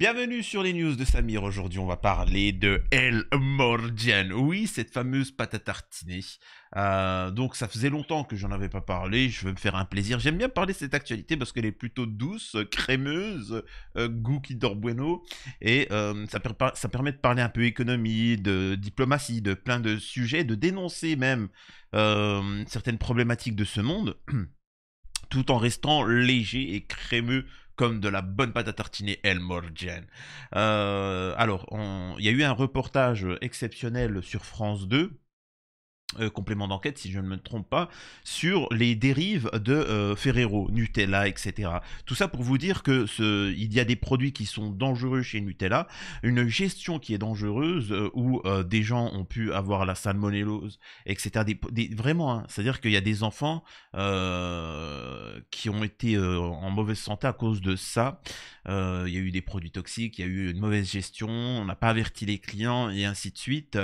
Bienvenue sur les news de Samir. Aujourd'hui, on va parler de El Mordian. Oui, cette fameuse pâte à tartiner. Euh, donc, ça faisait longtemps que j'en avais pas parlé. Je veux me faire un plaisir. J'aime bien parler de cette actualité parce qu'elle est plutôt douce, crémeuse, euh, goût qui dort bueno. Et euh, ça, ça, permet de parler un peu économie, de diplomatie, de plein de sujets, de dénoncer même certaines problématiques de ce monde. tout en restant léger et crémeux comme de la bonne pâte à tartiner El Morgen. Euh, alors, il y a eu un reportage exceptionnel sur France 2 euh, complément d'enquête, si je ne me trompe pas, sur les dérives de euh, Ferrero, Nutella, etc. Tout ça pour vous dire que ce, il y a des produits qui sont dangereux chez Nutella, une gestion qui est dangereuse euh, où des gens ont pu avoir la salmonellose, etc. vraiment, hein. c'est-à-dire qu'il y a des enfants qui ont été en mauvaise santé à cause de ça. il y a eu des produits toxiques, il y a eu une mauvaise gestion, on n'a pas averti les clients et ainsi de suite.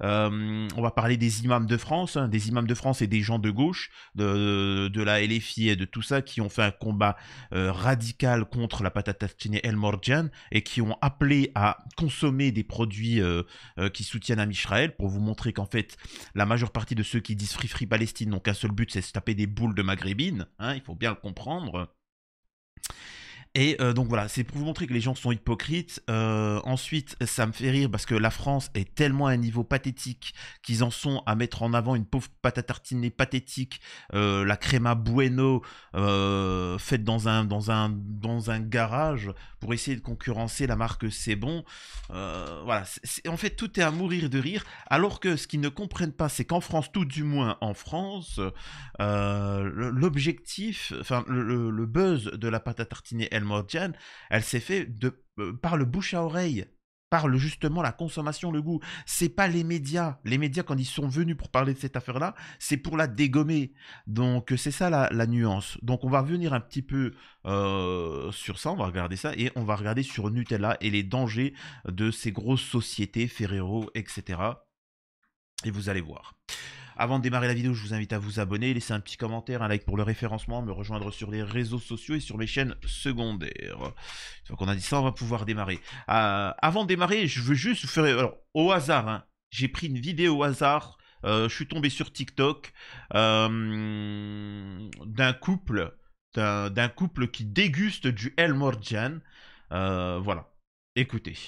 on va parler des imams de France, hein, des imams de France et des gens de gauche, de, de, la LFI et de tout ça, qui ont fait un combat euh, radical contre la patate tartinée El Morjan et qui ont appelé à consommer des produits euh, euh, qui soutiennent à Israël pour vous montrer qu'en fait, la majeure partie de ceux qui disent Free Free Palestine n'ont qu'un seul but, c'est se taper des boules de maghrébine, hein, il faut bien le comprendre. Et euh, donc voilà, c'est pour vous montrer que les gens sont hypocrites. Euh, ensuite, ça me fait rire parce que la France est tellement à un niveau pathétique qu'ils en sont à mettre en avant une pauvre pâte à tartiner pathétique, euh, la crema bueno faite dans un, dans, un, dans un garage pour essayer de concurrencer la marque C'est Bon. voilà, en fait, tout est à mourir de rire. Alors que ce qu'ils ne comprennent pas, c'est qu'en France, tout du moins en France, l'objectif, enfin, le, le, buzz de la pâte à tartiner, elle, elle s'est fait de, euh, par le bouche à oreille par le, justement la consommation, le goût. C'est pas les médias. Les médias, quand ils sont venus pour parler de cette affaire-là, c'est pour la dégommer. Donc, euh, c'est ça la, nuance. Donc, on va revenir un petit peu euh, sur ça, on va regarder ça, et on va regarder sur Nutella et les dangers de ces grosses sociétés, Ferrero, etc. Et vous allez voir. Avant de démarrer la vidéo, je vous invite à vous abonner, laisser un petit commentaire, un like pour le référencement, me rejoindre sur les réseaux sociaux et sur mes chaînes secondaires. Une fois qu'on a dit ça, on va pouvoir démarrer. Euh, avant de démarrer, je veux juste vous faire... Alors, au hasard, hein, j'ai pris une vidéo au hasard. Euh, je suis tombé sur TikTok euh, d'un couple d'un couple qui déguste du El Morjan. voilà, écoutez.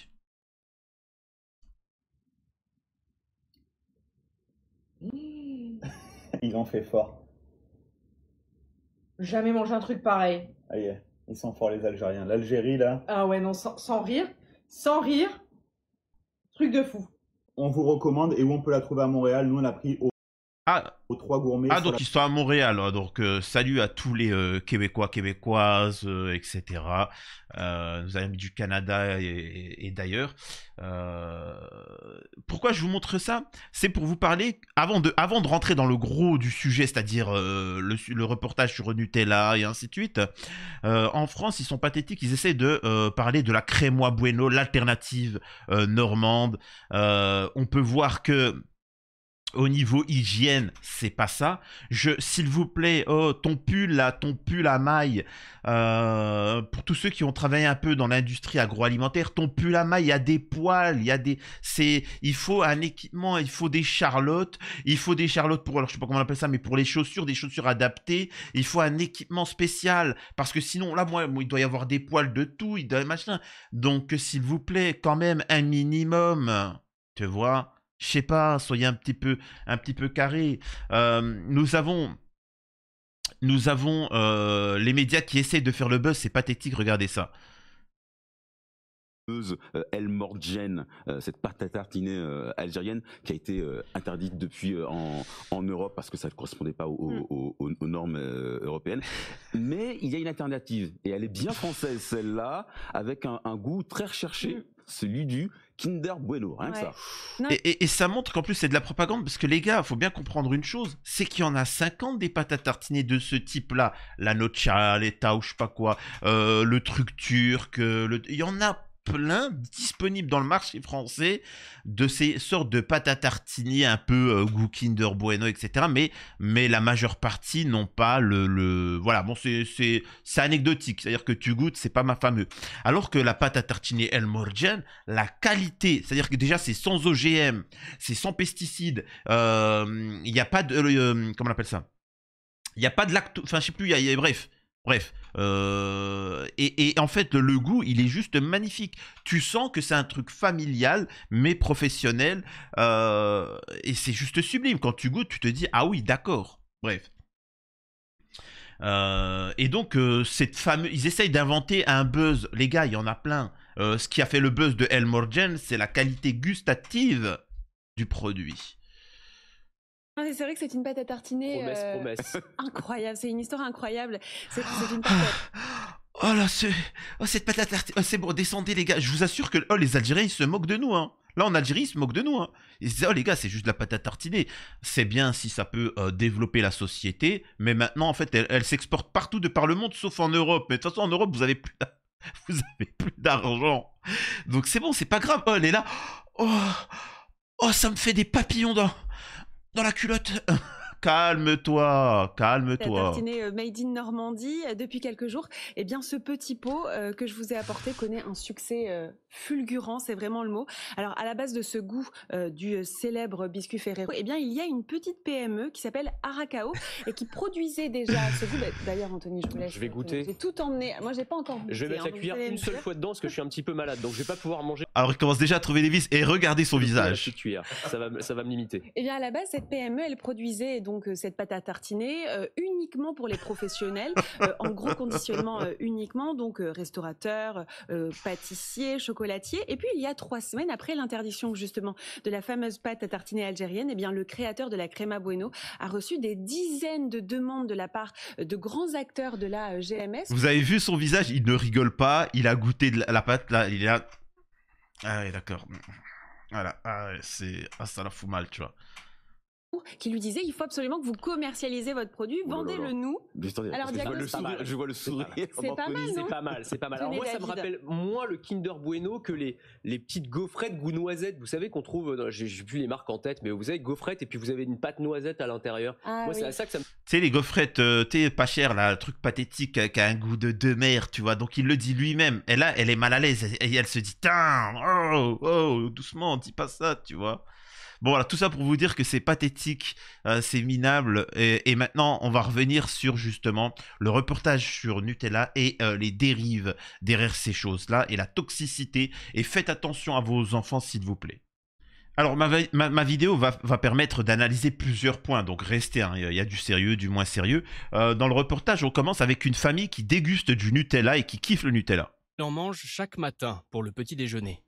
fait fort. Jamais mangé un truc pareil. Ah Ils sont forts les Algériens. L'Algérie là. Ah ouais, non, sans, rire. Sans rire. Truc de fou. On vous recommande et où on peut la trouver à Montréal. Nous on a pris au ah, trois gourmets. Ah, donc ils sont à Montréal. Hein, donc, euh, salut à tous les euh, Québécois, Québécoises, euh, etc. Nous avons du Canada et, d'ailleurs. pourquoi je vous montre ça C'est pour vous parler, avant de, avant de rentrer dans le gros du sujet, c'est-à-dire le, le, reportage sur Nutella et ainsi de suite, en France, ils sont pathétiques. Ils essaient de parler de la crémois bueno, l'alternative normande. on peut voir que au niveau hygiène, c'est pas ça. Je, s'il vous plaît, oh, ton pull là, ton pull à maille, euh, pour tous ceux qui ont travaillé un peu dans l'industrie agroalimentaire, ton pull à maille, il y a des poils, il y a des, c'est, il faut un équipement, il faut des charlottes, il faut des charlottes pour, alors je sais pas comment on appelle ça, mais pour les chaussures, des chaussures adaptées, il faut un équipement spécial, parce que sinon, là, moi, il doit y avoir des poils de tout, il doit, machin. Donc, s'il vous plaît, quand même, un minimum, tu vois je sais pas, soyez un petit peu, un petit peu carré. Euh, nous avons, nous avons euh, les médias qui essayent de faire le buzz, c'est pathétique, regardez ça. Euh, El Morgen, cette pâte à tartiner algérienne qui a été interdite depuis en, Europe parce que ça ne correspondait pas aux, hmm. normes européennes. Mais il y a une alternative et elle est bien française celle-là, avec un goût très recherché, hmm. celui du Kinder Bueno, rien que ça. Et, ça montre qu'en plus c'est de la propagande, parce que les gars, faut bien comprendre une chose, c'est qu'il y en a 50 des pâtes à tartiner de ce type-là, la nocha, l'état ou je sais pas quoi, euh, le truc turc, euh, il y en a plein disponible dans le marché français de ces sortes de pâtes à tartiner un peu euh, Kinder Bueno, etc. Mais, mais la majeure partie n'ont pas le, Voilà, bon, c'est anecdotique. C'est-à-dire que tu goûtes, c'est pas ma fameuse. Alors que la pâte à tartiner El Morgen, la qualité, c'est-à-dire que déjà, c'est sans OGM, c'est sans pesticides, euh, il n'y a pas de... Euh, comment on appelle ça il n'y a pas de lacto... Enfin, je sais plus, y y a, bref. Bref, euh, et, en fait, le goût, il est juste magnifique. Tu sens que c'est un truc familial, mais professionnel, euh, et c'est juste sublime. Quand tu goûtes, tu te dis, ah oui, d'accord. Bref. Euh, et donc, cette fameuse, ils essayent d'inventer un buzz. Les gars, il y en a plein. ce qui a fait le buzz de El c'est la qualité gustative du produit. Ah, c'est vrai que c'est une pâte à tartiner. Promesse, euh, promesse. Incroyable, c'est une histoire incroyable. C'est une ah. pâte Oh là, c'est... oh, cette patate à oh, c'est bon, descendez les gars. Je vous assure que oh, les Algériens, ils se moquent de nous. Hein. Là, en Algérie, ils se moquent de nous. Hein. Ils se disent, oh les gars, c'est juste de la patate à tartiner. C'est bien si ça peut euh, développer la société, mais maintenant, en fait, elle, s'exporte partout de par le monde, sauf en Europe. Mais de toute façon, en Europe, vous avez plus, vous avez plus d'argent. Donc c'est bon, c'est pas grave. Oh, elle est là. Oh, oh ça me fait des papillons dans dans la culotte. calme-toi, calme-toi. Tartinet euh, Made in Normandie euh, depuis quelques jours. Eh bien, ce petit pot euh, que je vous ai apporté connaît un succès fulgurant, c'est vraiment le mot. Alors, à la base de ce goût du célèbre biscuit Ferrero, eh bien, il y a une petite PME qui s'appelle Aracao et qui produisait déjà ce goût. Bah, d'ailleurs, Anthony, je vous laisse. Je vais goûter. J'ai tout emmené. Moi, j'ai pas encore. je vais hein, mettre une seule fois dedans parce que je suis un petit peu malade, donc je vais pas pouvoir manger alors il commence déjà à trouver des vis et regardez son visage. Ça va, ça va me limiter. Eh bien, à la base, cette PME, elle produisait donc euh, cette pâte à tartiner euh, uniquement pour les professionnels, euh, en gros conditionnement uniquement, donc restaurateurs, pâtissiers, chocolatiers. Et puis, il y a trois semaines, après l'interdiction justement de la fameuse pâte à tartiner algérienne, eh bien, le créateur de la Créma Bueno a reçu des dizaines de demandes de la part de grands acteurs de la GMS. Vous avez vu son visage, il ne rigole pas, il a goûté de la, la pâte, là, il a ah oui, d'accord. Voilà, ah, c'est... Ah, ça la fout mal, tu vois qui lui disait il faut absolument que vous commercialisez votre produit, oh vendez-le nous. Alors je vois, le sourire, C'est pas mal, c'est pas mal, moi ça me rappelle moins le Kinder Bueno que les les petites gaufrettes goût noisette, vous savez qu'on trouve j'ai plus les marques en tête mais vous avez gaufrettes et puis vous avez une pâte noisette à l'intérieur. Ah moi c'est ça que ça me Tu sais les gaufrettes euh, t'es pas cher là, truc pathétique euh, qui a un goût de de mer, tu vois. Donc il le dit lui-même. Et là, elle est mal à l'aise et elle se dit oh, oh, doucement, dis pas ça", tu vois. Bon, voilà, tout ça pour vous dire que c'est pathétique, euh, c'est minable. Et, maintenant, on va revenir sur justement le reportage sur Nutella et euh, les dérives derrière ces choses-là et la toxicité. Et faites attention à vos enfants, s'il vous plaît. Alors, ma, vidéo va, permettre d'analyser plusieurs points, donc restez, hein, il y a du sérieux, du moins sérieux. Euh, dans le reportage, on commence avec une famille qui déguste du Nutella et qui kiffe le Nutella. On en mange chaque matin pour le petit déjeuner.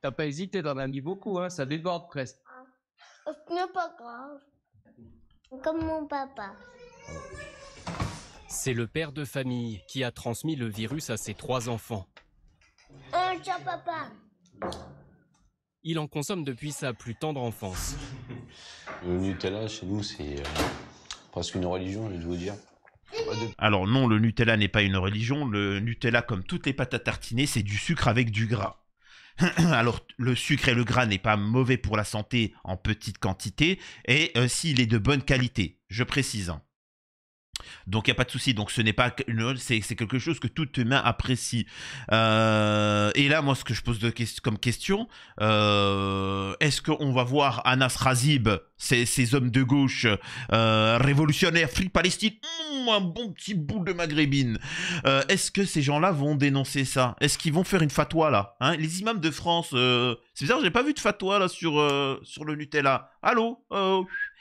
T'as pas hésité, t'en as mis beaucoup, hein, ça déborde presque. Ah. C'est pas grave. Comme mon papa. C'est le père de famille qui a transmis le virus à ses trois enfants. Un chat papa. Il en consomme depuis sa plus tendre enfance. Le Nutella, chez nous, c'est euh, presque une religion, je vous dire. Alors non, le Nutella n'est pas une religion. Le Nutella, comme toutes les pâtes à tartiner, c'est du sucre avec du gras. Alors, le sucre et le gras n'est pas mauvais pour la santé en petite quantité et euh, s'il est de bonne qualité, je précise. Hein. Donc il n'y a pas de souci. Donc ce n'est pas c'est quelque chose que tout humain apprécie. Euh, et là, moi, ce que je pose comme question, euh, est-ce qu'on va voir Anas Razib, ces, ces hommes de gauche euh, révolutionnaires, free Palestine, mmh, un bon petit bout de maghrébine, est-ce que ces gens-là vont dénoncer ça Est-ce qu'ils vont faire une fatwa là hein? Les imams de France, c'est bizarre, n'ai pas vu de fatwa là sur, sur le Nutella. Allô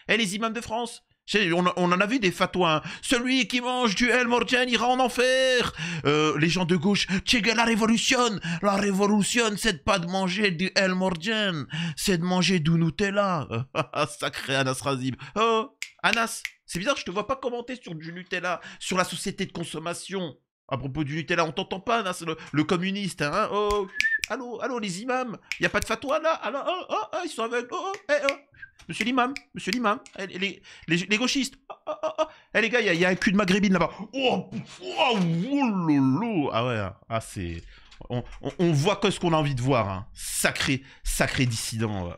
et eh, les imams de France on, en a vu des fatwas. Hein. Celui qui mange du El Mordien ira en enfer. Euh, les gens de gauche, Tchega la révolution. La révolution, c'est pas de manger du El Mordien. c'est de manger du Nutella. Sacré Anas Razib. Oh, Anas, c'est bizarre, je te vois pas commenter sur du Nutella, sur la société de consommation. À propos du Nutella, on t'entend pas, Anas, le, communiste. Hein. oh. Allô, allô, les imams, il n'y a pas de fatwa là allô, oh, oh, oh, ils sont aveugles. Oh, oh, eh, oh. Monsieur l'imam, monsieur l'imam, eh, les, les, les, gauchistes. Oh, oh, oh. oh. Eh les gars, il y, y, a un cul de maghrébine là-bas. Oh, oh, oh lolo. Ah ouais, hein. ah, c'est. On, on, voit que ce qu'on a envie de voir. Hein. Sacré, sacré dissident.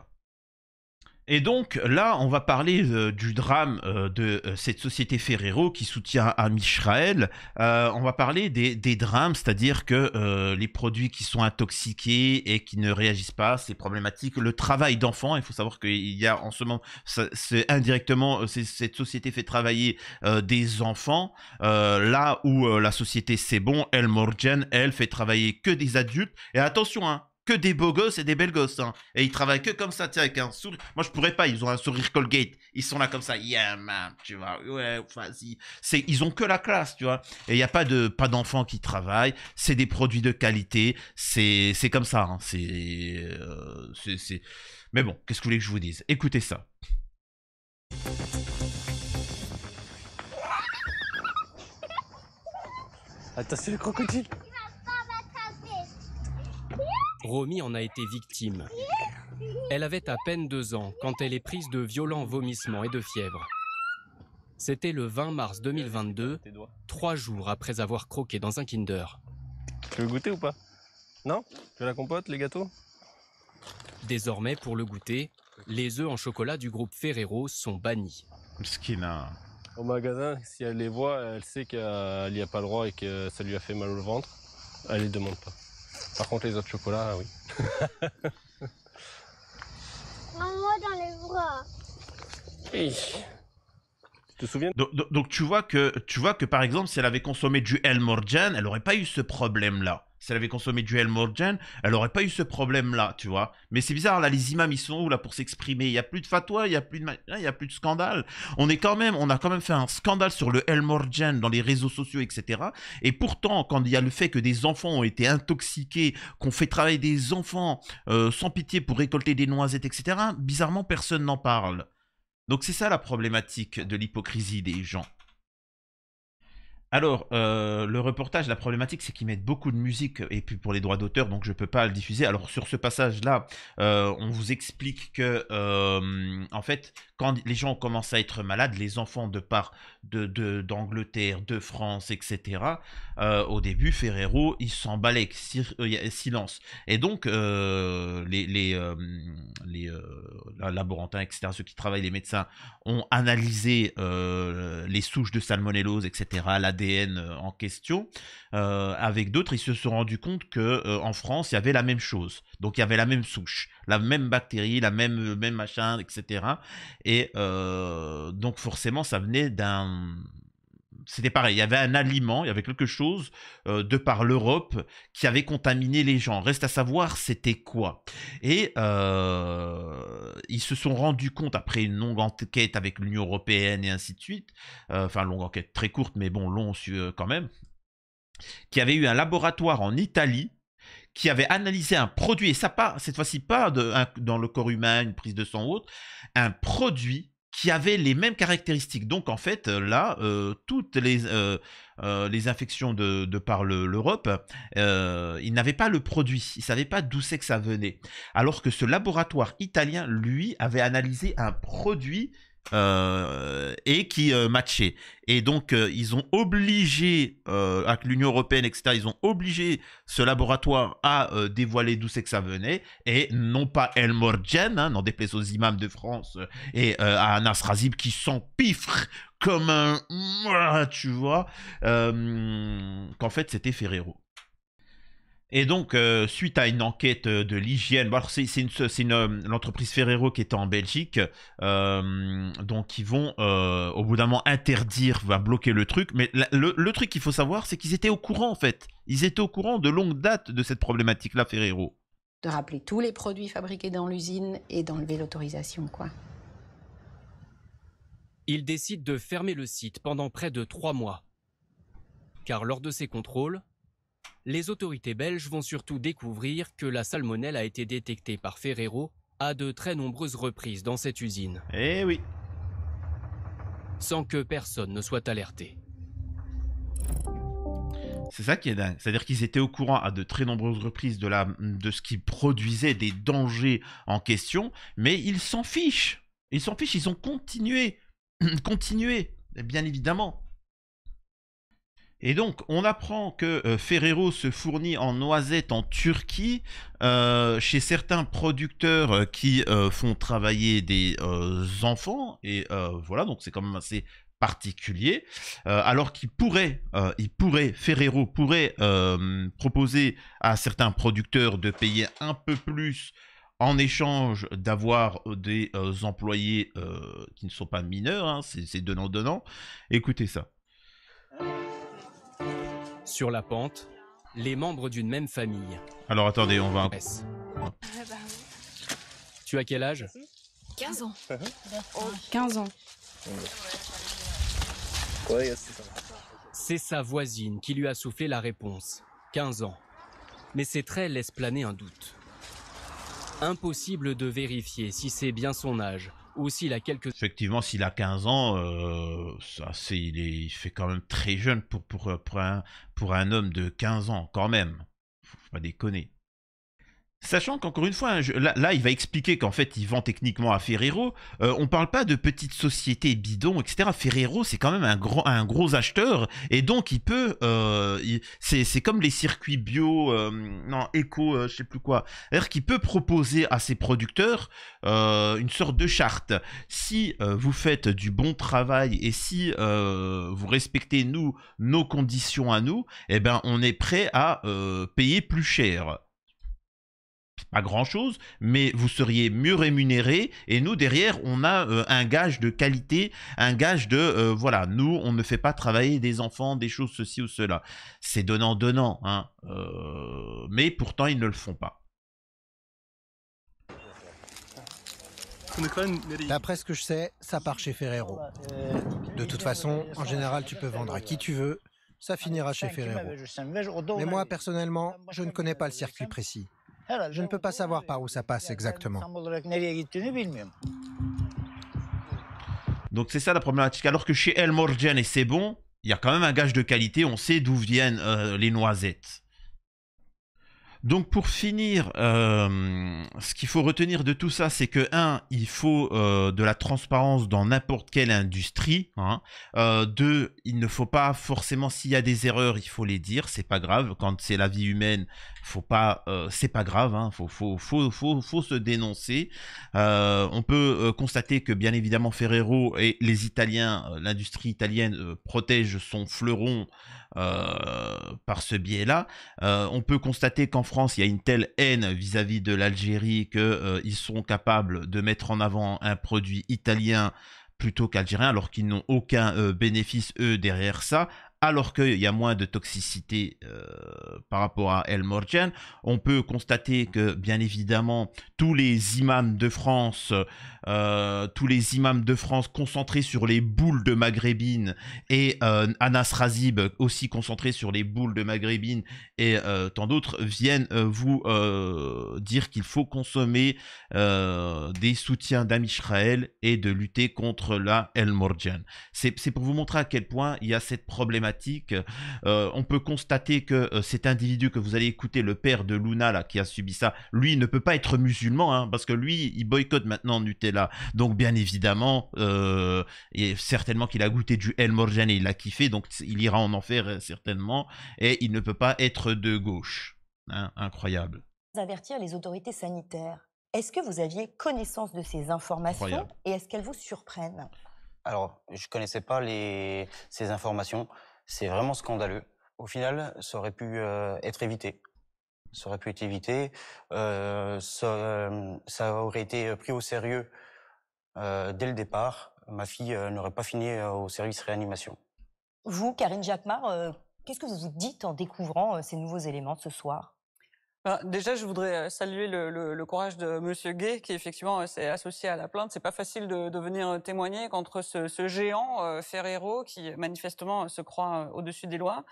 Et donc là, on va parler euh, du drame euh, de euh, cette société Ferrero qui soutient à Israël. on va parler des, drames, c'est-à-dire que les produits qui sont intoxiqués et qui ne réagissent pas, c'est problématique. Le travail d'enfants, il faut savoir qu'il y a en ce moment, c'est indirectement, cette société fait travailler des enfants. là où la société C'est Bon, El Morgen, elle fait travailler que des adultes. Et attention, hein, des beaux gosses et des belles gosses. Hein. Et ils travaillent que comme ça, avec un sourire. Moi, je pourrais pas, ils ont un sourire Colgate. Ils sont là comme ça, yeah, man, tu vois, ouais, vas-y. C'est, ils ont que la classe, tu vois. Et il n'y a pas de pas d'enfants qui travaillent. C'est des produits de qualité. C'est, comme ça. Hein. Euh, c'est, c'est, Mais bon, qu'est-ce que vous voulez que je vous dise Écoutez ça. Attends, ah, c'est le crocodile Romy en a été victime. Elle avait à peine deux ans quand elle est prise de violents vomissements et de fièvre. C'était le 20 mars 2022, trois jours après avoir croqué dans un Kinder. Tu veux goûter ou pas Non Tu veux la compote, les gâteaux Désormais, pour le goûter, les œufs en chocolat du groupe Ferrero sont bannis. a. Hein. Au magasin, si elle les voit, elle sait qu'elle n'y a pas le droit et que ça lui a fait mal au ventre. Elle les demande pas. Par contre, les autres chocolats, oui. Maman dans les bras. Tu te souviens donc, tu vois que tu vois que par exemple, si elle avait consommé du El Morjan, elle n'aurait pas eu ce problème là si elle avait consommé du Morgen, elle n'aurait pas eu ce problème-là, tu vois. Mais c'est bizarre, là, les imams, ils sont où, là, pour s'exprimer Il n'y a plus de fatwa, il n'y a, plus de a plus de scandale. On, est quand même, on a quand même fait un scandale sur le Morgen dans les réseaux sociaux, etc. Et pourtant, quand il y a le fait que des enfants ont été intoxiqués, qu'on fait travailler des enfants euh, sans pitié pour récolter des noisettes, etc., bizarrement, personne n'en parle. Donc c'est ça la problématique de l'hypocrisie des gens. Alors, euh, le reportage, la problématique, c'est qu'ils mettent beaucoup de musique, et puis pour les droits d'auteur, donc je ne peux pas le diffuser. Alors, sur ce passage-là, euh, on vous explique que, euh, en fait, quand les gens commencent à être malades, les enfants de part d'Angleterre, de, d'Angleterre, de, France, etc., euh, au début, Ferrero, il s'emballait, euh, silence. Et donc, euh, les, les, les laborantins, etc., ceux qui travaillent, les médecins, ont analysé les souches de salmonellose, etc., l'ADN en question. avec d'autres, ils se sont rendus compte qu'en France, il y avait la même chose. Donc, il y avait la même souche la même bactérie, la même, euh, même machin, etc. Et euh, donc forcément, ça venait d'un... C'était pareil, il y avait un aliment, il y avait quelque chose euh, de par l'Europe qui avait contaminé les gens. Reste à savoir c'était quoi. Et ils se sont rendus compte après une longue enquête avec l'Union européenne et ainsi de suite, enfin longue enquête très courte mais bon long quand même, qu'il y avait eu un laboratoire en Italie qui avait analysé un produit, et ça pas, cette fois-ci pas de, dans le corps humain, une prise de sang ou autre, un produit qui avait les mêmes caractéristiques. Donc en fait, euh, là, euh, toutes les, euh, les infections de, de par l'Europe, il ils n'avaient pas le produit, ils ne savaient pas d'où c'est que ça venait. Alors que ce laboratoire italien, lui, avait analysé un produit euh, et qui euh, matchait. Et donc, euh, ils ont obligé, avec l'Union européenne, etc., ils ont obligé ce laboratoire à dévoiler d'où c'est que ça venait, et non pas El Morgen, hein, n'en déplaise aux imams de France, et à Anas Razib qui s'empiffre comme un... Tu vois Qu'en fait, c'était Ferrero. Et donc, euh, suite à une enquête euh, de l'hygiène, c'est une, euh, l'entreprise Ferrero qui est en Belgique, donc ils vont au bout d'un moment interdire, bloquer le truc. Mais le, le, truc qu'il faut savoir, c'est qu'ils étaient au courant en fait. Ils étaient au courant de longue date de cette problématique-là, Ferrero. De rappeler tous les produits fabriqués dans l'usine et d'enlever l'autorisation, quoi. Ils décident de fermer le site pendant près de trois mois. Car lors de ces contrôles, les autorités belges vont surtout découvrir que la salmonelle a été détectée par Ferrero à de très nombreuses reprises dans cette usine. Eh oui. Sans que personne ne soit alerté. C'est ça qui est dingue. C'est-à-dire qu'ils étaient au courant à de très nombreuses reprises de, ce qui produisait des dangers en question, mais ils s'en fichent. Ils s'en fichent, ils ont continué. continué, bien évidemment. Et donc, on apprend que euh, Ferrero se fournit en noisettes en Turquie euh, chez certains producteurs euh, qui font travailler des enfants. Et voilà, donc c'est quand même assez particulier. alors qu'il pourrait, il pourrait, Ferrero pourrait proposer à certains producteurs de payer un peu plus en échange d'avoir des employés qui ne sont pas mineurs, hein, c'est donnant-donnant. Écoutez ça. Sur la pente, les membres d'une même famille. Alors attendez, on va... Eh ben tu as quel âge 15 ans. 15 hein ans. C'est sa voisine qui lui a soufflé la réponse. 15 ans. Mais ses traits laissent planer un doute. Impossible de vérifier si c'est bien son âge, ou s'il a quelques... Effectivement, s'il a 15 ans, euh, ça, il, est, il fait quand même très jeune pour, pour, un, pour un homme de 15 ans, quand même. Faut pas déconner. Sachant qu'encore une fois, hein, là, là, il va expliquer qu'en fait, il vend techniquement à Ferrero. On euh, on parle pas de petites sociétés bidons, etc. Ferrero, c'est quand même un, gros, un gros acheteur. Et donc, il peut... Euh, c'est comme les circuits bio, euh, non, éco, je sais plus quoi. cest peut proposer à ses producteurs une sorte de charte. Si vous faites du bon travail et si vous respectez, nous, nos conditions à nous, eh bien, on est prêt à payer plus cher pas grand-chose, mais vous seriez mieux rémunéré. Et nous, derrière, on a euh, un gage de qualité, un gage de, euh, voilà, nous, on ne fait pas travailler des enfants, des choses, ceci ou cela. C'est donnant-donnant, hein. Euh, mais pourtant, ils ne le font pas. D'après ce que je sais, ça part chez Ferrero. De toute façon, en général, tu peux vendre à qui tu veux, ça finira chez Ferrero. Mais moi, personnellement, je ne connais pas le circuit précis. Je ne peux pas savoir par où ça passe exactement. Donc c'est ça la problématique. Alors que chez El Morgen, et c'est bon, il y a quand même un gage de qualité, on sait d'où viennent euh, les noisettes. Donc pour finir, euh, ce qu'il faut retenir de tout ça, c'est que 1, il faut euh, de la transparence dans n'importe quelle industrie. 2, hein. euh, il ne faut pas forcément s'il y a des erreurs, il faut les dire, c'est pas grave. Quand c'est la vie humaine, faut pas, c'est pas grave. Hein. Faut, faut, se dénoncer. on peut constater que bien évidemment Ferrero et les Italiens, l'industrie italienne protège son fleuron euh, par ce biais-là. Euh, on peut constater qu'en France, il y a une telle haine vis-à-vis de l'Algérie qu'ils euh, sont capables de mettre en avant un produit italien plutôt qu'algérien alors qu'ils n'ont aucun bénéfice, eux, derrière ça, alors qu'il y a moins de toxicité euh, par rapport à El Morjan. On peut constater que, bien évidemment, tous les imams de France, euh, tous les imams de France concentrés sur les boules de maghrébine et euh, Anas Razib aussi concentré sur les boules de maghrébine et tant d'autres viennent vous dire qu'il faut consommer des soutiens d'Amishraël et de lutter contre la El Morjan. C'est pour vous montrer à quel point il y a cette problématique euh, on peut constater que euh, cet individu que vous allez écouter, le père de Luna qui a subi ça, lui ne peut pas être musulman hein, parce que lui, il boycotte maintenant Nutella. Donc bien évidemment, euh, et certainement qu'il a goûté du El Morjane, il l'a kiffé, donc il ira en enfer certainement. Et il ne peut pas être de gauche. Hein, incroyable. Avertir les autorités sanitaires. Est-ce que vous aviez connaissance de ces informations et est-ce qu'elles vous surprennent alors, je ne connaissais pas ces informations. C'est vraiment scandaleux. Au final, ça aurait pu euh, être évité. Ça aurait pu être évité. Euh, euh, ça, aurait été pris au sérieux dès le départ. Ma fille n'aurait pas fini au service réanimation. Vous, Karine Jacquemart, qu'est-ce que vous vous dites en découvrant ces nouveaux éléments de ce soir Déjà, je voudrais euh, saluer le, courage de Monsieur Gay, qui effectivement euh, s'est associé à la plainte. C'est pas facile de, venir euh, témoigner contre ce, géant Ferrero, qui manifestement se croit au-dessus des lois.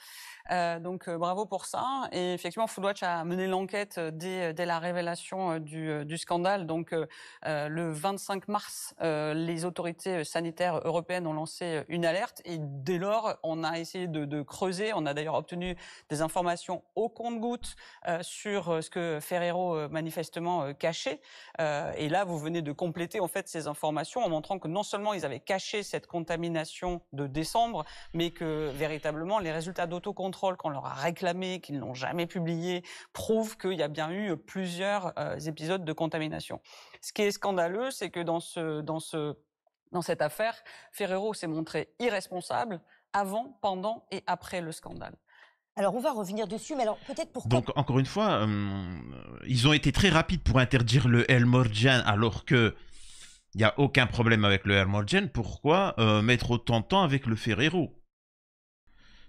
donc, bravo pour ça. Et effectivement, Foodwatch a mené l'enquête dès, la révélation du, scandale. Donc, le 25 mars, les autorités sanitaires européennes ont lancé une alerte. Et dès lors, on a essayé de, de creuser. On a d'ailleurs obtenu des informations au compte-gouttes sur sur euh, ce que Ferrero euh, manifestement euh, cachait. et là, vous venez de compléter en fait ces informations en montrant que non seulement ils avaient caché cette contamination de décembre, mais que véritablement les résultats d'autocontrôle qu'on leur a réclamés, qu'ils n'ont jamais publiés, prouvent qu'il y a bien eu plusieurs épisodes de contamination. Ce qui est scandaleux, c'est que dans dans cette affaire, Ferrero s'est montré irresponsable avant, pendant et après le scandale. Alors on va revenir dessus, mais alors peut-être pourquoi Donc encore une fois, euh, ils ont été très rapides pour interdire le El alors que il n'y a aucun problème avec le El Pourquoi euh, mettre autant de temps avec le Ferrero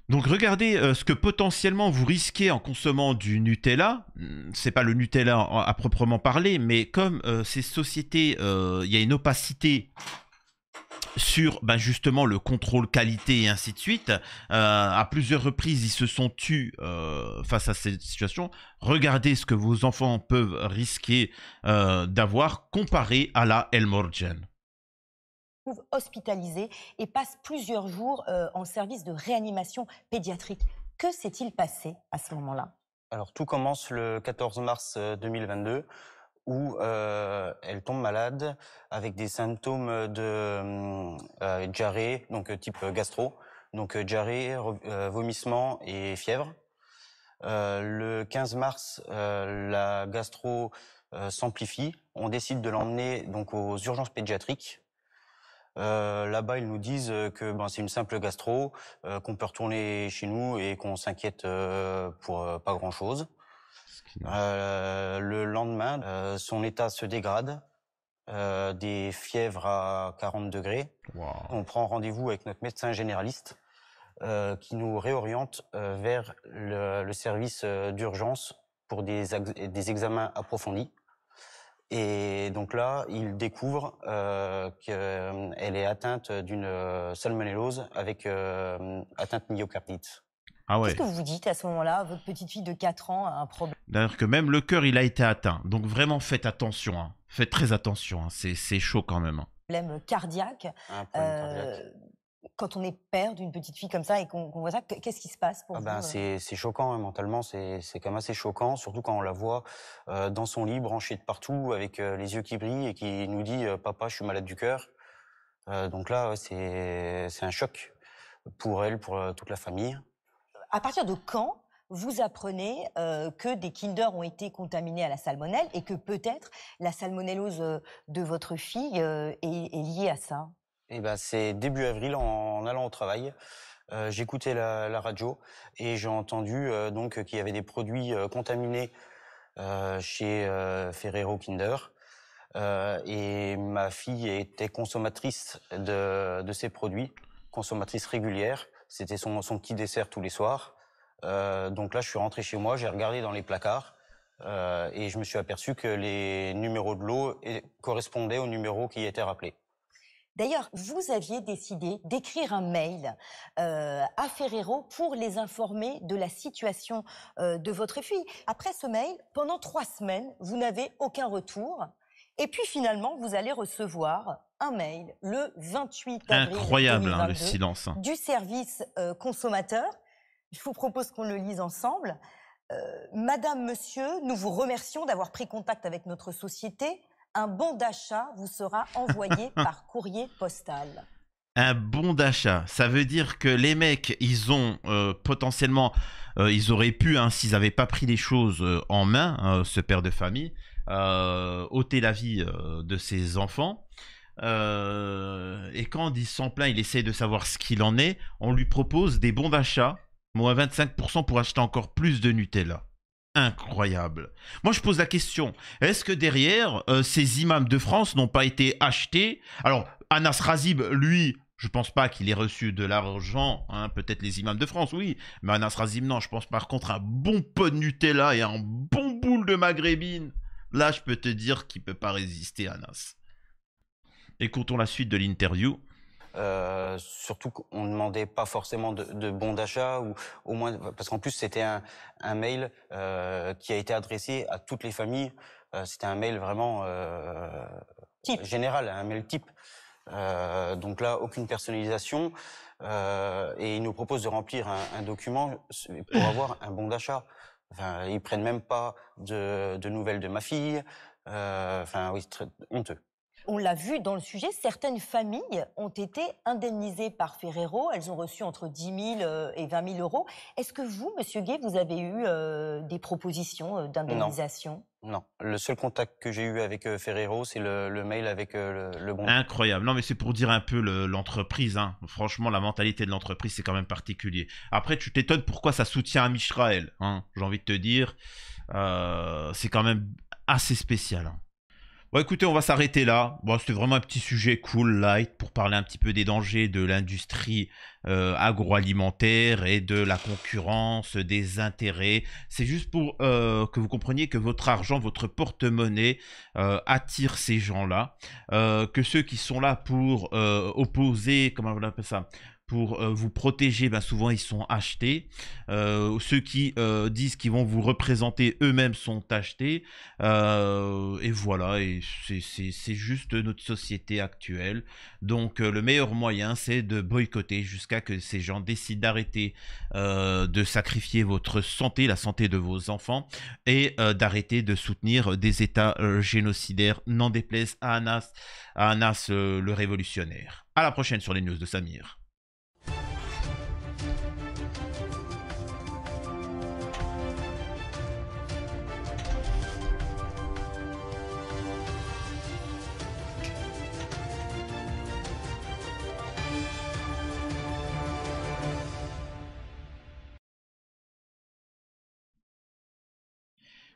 donc regardez euh, ce que potentiellement vous risquez en consommant du Nutella. Hmm, c'est pas le Nutella à proprement parler, mais comme ces sociétés, il y a une opacité sur ben, justement le contrôle qualité et ainsi de suite. Euh, à plusieurs reprises, ils se sont tus euh, face à cette situation. Regardez ce que vos enfants peuvent risquer euh, d'avoir comparé à la se trouvent hospitalisés et passe plusieurs jours en service de réanimation pédiatrique. Que s'est-il passé à ce moment-là Alors tout commence le 14 mars 2022 où euh, elle tombe malade avec des symptômes de euh, euh diarrhée, donc euh, type gastro, donc diarrhée, vomissement et fièvre. le 15 mars, la gastro s'amplifie. On décide de l'emmener donc aux urgences pédiatriques. Là-bas, ils nous disent que ben, c'est une simple gastro, qu'on peut retourner chez nous et qu'on s'inquiète pour pas grand-chose. Euh, le lendemain, euh, son état se dégrade. Euh, des fièvres à 40 degrés. On prend rendez-vous avec notre médecin généraliste qui nous réoriente vers le, service d'urgence pour des, examens approfondis. Et donc là, il découvre qu'elle est atteinte d'une salmonellose avec atteinte myocardite. Ah qu'est-ce que vous dites à ce moment-là Votre petite fille de 4 ans a un problème. D'ailleurs que même le cœur, il a été atteint. Donc vraiment, faites attention. Hein. Faites très attention. Hein. C'est choquant quand même. Hein. Problème cardiaque. Un problème euh, cardiaque quand on est père d'une petite fille comme ça et qu'on voit ça, qu'est-ce qui se passe pour ah ben, euh C'est choquant, mentalement, c'est quand même assez choquant, surtout quand on la voit euh, dans son lit, branchée de partout, avec les yeux qui brillent et qui nous dit Papa, je suis malade du cœur Donc là, c'est un choc pour elle, pour toute la famille à partir de quand vous apprenez euh, que des Kinder ont été contaminés à la salmonelle et que peut-être la salmonellose euh, de votre fille euh, est, liée à ça Eh ben, c'est début avril en, allant au travail. J'écoutais la, radio et j'ai entendu donc qu'il y avait des produits contaminés chez Ferrero Kinder. et ma fille était consommatrice de ces produits, consommatrice régulière. C'était son, son, petit dessert tous les soirs. Euh, donc là, je suis rentré chez moi, j'ai regardé dans les placards euh, et je me suis aperçu que les numéros de l'eau correspondaient aux numéros qui étaient rappelés. D'ailleurs, vous aviez décidé d'écrire un mail euh, à Ferrero pour les informer de la situation de votre fille. Après ce mail, pendant trois semaines, vous n'avez aucun retour. Et puis finalement, vous allez recevoir un mail le 28 avril Incroyable hein, le silence. Hein. du service euh, consommateur. Je vous propose qu'on le lise ensemble. Euh, Madame, Monsieur, nous vous remercions d'avoir pris contact avec notre société. Un bon d'achat vous sera envoyé par courrier postal un bon d'achat. Ça veut dire que les mecs, ils ont euh, potentiellement, ils auraient pu, hein, s'ils n'avaient pas pris les choses en main, hein, ce père de famille, ôter la vie de ses enfants. Euh, et quand il s'en plaint, il essaye de savoir ce qu'il en est. On lui propose des bons d'achat, moins 25% pour acheter encore plus de Nutella. Incroyable. Moi, je pose la question est-ce que derrière, euh, ces imams de France n'ont pas été achetés Alors, Anas Razib, lui, je pense pas qu'il ait reçu de l'argent, hein, peut-être les imams de France, oui, mais Anas Razib, non, je pense par contre un bon pot de Nutella et un bon boule de maghrébine. Là, je peux te dire qu'il peut pas résister, Anas. Écoutons la suite de l'interview. Euh, surtout qu'on ne demandait pas forcément de, bon d'achat ou au moins parce qu'en plus c'était un, mail euh, qui a été adressé à toutes les familles. Euh, c'était un mail vraiment type. général, un mail type. donc là, aucune personnalisation. et ils nous proposent de remplir un, document pour avoir un bon d'achat. Enfin, ils prennent même pas de, nouvelles de ma fille. enfin, oui, c'est honteux on l'a vu dans le sujet, certaines familles ont été indemnisées par Ferrero. Elles ont reçu entre 10 000 euh, et 20 000 euros. Est-ce que vous, Monsieur Gay, vous avez eu euh, des propositions euh, d'indemnisation non. Le seul contact que j'ai eu avec Ferrero, c'est le, mail avec le, bon. Incroyable. Non, mais c'est pour dire un peu l'entreprise. Hein. Franchement, la mentalité de l'entreprise, c'est quand même particulier. Après, tu t'étonnes pourquoi ça soutient à hein. J'ai envie de te dire, c'est quand même assez spécial. Hein. Bon, écoutez, on va s'arrêter là. Bon, c'était vraiment un petit sujet cool, light, pour parler un petit peu des dangers de l'industrie euh, agroalimentaire et de la concurrence, des intérêts. C'est juste pour euh, que vous compreniez que votre argent, votre porte-monnaie euh, attire ces gens-là, que ceux qui sont là pour opposer, comment on appelle ça pour euh, vous protéger, bah, souvent ils sont achetés. Euh, ceux qui euh, disent qu'ils vont vous représenter eux-mêmes sont achetés. et voilà, c'est juste notre société actuelle. Donc le meilleur moyen, c'est de boycotter jusqu'à que ces gens décident d'arrêter de sacrifier votre santé, la santé de vos enfants, et d'arrêter de soutenir des États génocidaires, n'en déplaise à Anas, le révolutionnaire. À la prochaine sur les news de Samir.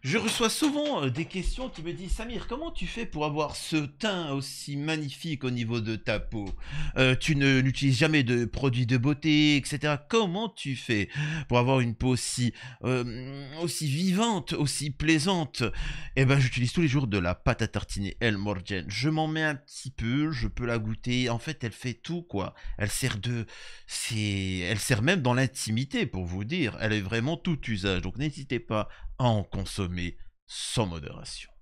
Je reçois souvent euh, des questions qui me disent Samir, comment tu fais pour avoir ce teint aussi magnifique au niveau de ta peau euh, Tu ne n'utilises jamais de produits de beauté, etc. Comment tu fais pour avoir une peau si, euh, aussi vivante, aussi plaisante Eh bien, j'utilise tous les jours de la pâte à tartiner El Morgen. Je m'en mets un petit peu, je peux la goûter. En fait, elle fait tout quoi. Elle sert de, c'est, elle sert même dans l'intimité pour vous dire. Elle est vraiment tout usage. Donc n'hésitez pas à en consommer sans modération.